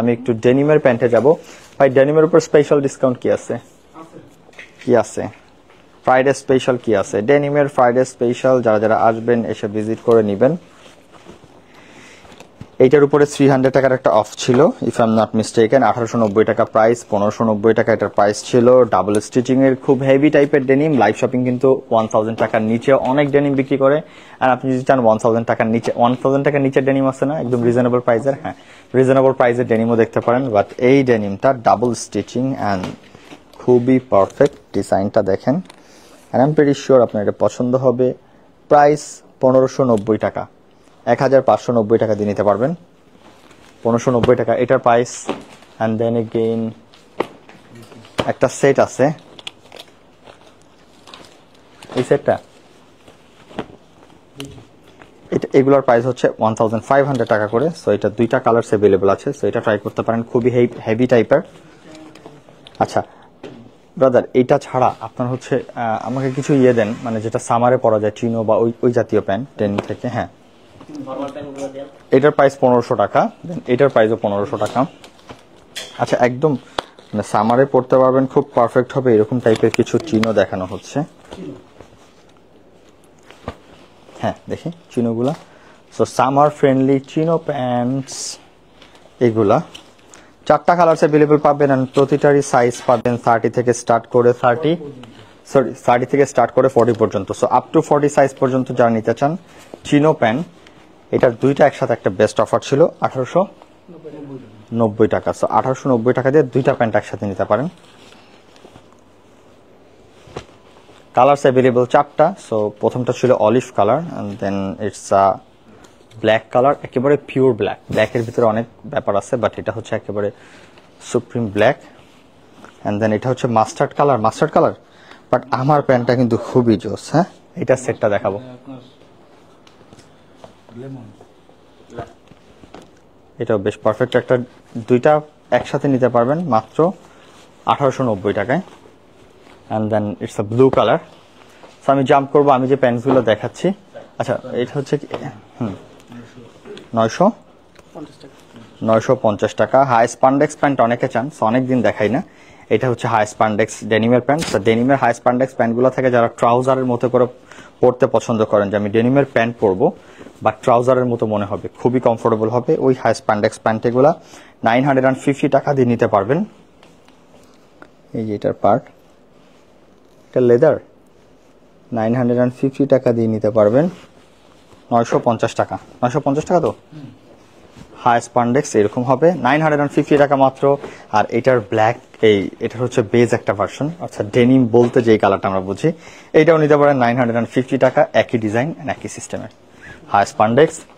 আমি একটু ডেনিমের প্যান্টে যাব ভাই ডেনিমের উপর স্পেশাল ডিসকাউন্ট কি আছে কি আছে ফ্রাইডে স্পেশাল কি আছে ডেনিমের ফ্রাইডে স্পেশাল যারা যারা আসবেন এসে ভিজিট করে নেবেন এইটার উপরে থ্রি হান্ড্রেড টাকার একটা অফ ছিল ইফ আম নট মিস্টেকেন আঠারোশো নব্বই টাকা প্রাইস পনেরোশো নব্বই টাকা এটার প্রাইস ছিল ডাবল স্টিচিংয়ের খুব হেভি টাইপের ডেনিম লাইভ শপিং কিন্তু ওয়ান থাউজেন্ড টাকার নিচে অনেক ডেনিম বিক্রি করে আর আপনি যদি চান ওয়ান থাউজেন্ড টাকার নিচে ওয়ান থাউজেন্ড টাকার নিচে ডেনিম আছে না একদম রিজনেবল প্রাইসের হ্যাঁ রিজনেবল প্রাইসের ডেনিমও দেখতে পারেন বাট এই ডেনিমটা ডাবল স্টিচিং অ্যান্ড খুবই পারফেক্ট ডিজাইনটা দেখেন and I am very sure আপনার এটা পছন্দ হবে প্রাইস পনেরোশো নব্বই টাকা এক হাজার পাঁচশো নব্বই টাকা দিয়ে নিতে পারবেন পনেরোশো নব্বই টাকা এটার প্রাইস অ্যান্ড দেন এগেইন একটা সেট আছে এই সেটটা এটা এগুলোর প্রাইস হচ্ছে ওয়ান থাউজেন্ড ফাইভ হান্ড্রেড টাকা করে সো এটা দুইটা কালার্স অ্যাভেলেবেল আছে সো এটা ট্রাই করতে পারেন খুবই হেভি টাইপের আচ্ছা ব্রাদার এইটা ছাড়া আপনার হচ্ছে আমাকে কিছু ইয়ে দেন মানে যেটা সামারে পরা যায় চিনো বা ওই ওই জাতীয় প্যান্ট টেন থেকে হ্যাঁ এটার প্রাইস পনেরোশো টাকা দেন এটার প্রাইসও পনেরোশো টাকা আচ্ছা একদম সামারে পড়তে পারবেন খুব পারফেক্ট হবে এরকম টাইপের কিছু চিহ্ন দেখানো হচ্ছে হ্যাঁ দেখি চিহ্নগুলা so summer friendly chino pants এগুলা চারটা কালার্স অ্যাভেলেবেল পাবেন অ্যান্ড প্রতিটারই সাইজ পাবেন থার্টি থেকে স্টার্ট করে থার্টি সরি থার্টি থেকে স্টার্ট করে ফর্টি পর্যন্ত so up to forty size পর্যন্ত যারা নিতে চান চিনো প্যান্ট এটার দুইটা একসাথে একটা বেস্ট অফার ছিল আঠারোশো নব্বই টাকা সো আঠারোশো নব্বই টাকা দিয়ে দুইটা প্যান্ট একসাথে নিতে পারেন কালার্স অ্যাভেলেবল চারটা সো প্রথমটা ছিল olive colour and then it's a black colour একেবারে পিওর ব্ল্যাক ব্ল্যাকের ভিতরে অনেক ব্যাপার আছে বাট এটা হচ্ছে একেবারে সুপ্রিম ব্ল্যাক অ্যান্ড দেন এটা হচ্ছে mustard colour mustard colour but আমার প্যান্টটা কিন্তু খুবই জোস হ্যাঁ এটা সেটটা দেখাবো এটাও বেশ পারফেক্ট একটা দুইটা একসাথে নিতে পারবেন মাত্র আঠারোশো নব্বই টাকায় and then it's a blue colour so আমি জাম্প করবো আমি যে প্যান্টসগুলো দেখাচ্ছি আচ্ছা এটা হচ্ছে কি হুম নয়শো নয়শো পঞ্চাশ টাকা হাই স্পান্ডেক্স প্যান্ট অনেকে চান সো অনেক দিন দেখাই না এটা হচ্ছে হাই স্পান্ডেক্স ডেনিমের প্যান্ট তো ডেনিমের হাই স্পান্ডেক্স প্যান্টগুলো থাকে যারা ট্রাউজারের মতো করে পরতে পছন্দ করেন যে আমি ডেনিমের প্যান্ট পরবো বা ট্রাউজারের মতো মনে হবে খুবই কমফোর্টেবল হবে ওই হাই স্পান্ডেক্স প্যান্ট এগুলো নাইন হান্ড্রেড অ্যান্ড ফিফটি টাকা দিয়ে নিতে পারবেন এই যে এটার পার্ট এটা leather nine hundred and fifty টাকা দিয়ে নিতে পারবেন নয়শো পঞ্চাশ টাকা নয়শো পঞ্চাশ টাকা তো হাই পান্ডেক্স এরকম হবে নাইন হান্ড্রেড অ্যান্ড ফিফটি টাকা মাত্র আর এটার ব্ল্যাক এই এটার হচ্ছে বেজ একটা ভার্সন অর্থাৎ ডেনিম বলতে যেই কালারটা আমরা বুঝি এইটাও নিতে পারেন নাইন হান্ড্রেড অ্যান্ড ফিফটি টাকা একই ডিজাইন একই সিস্টেমের হাই পান্ডেক্স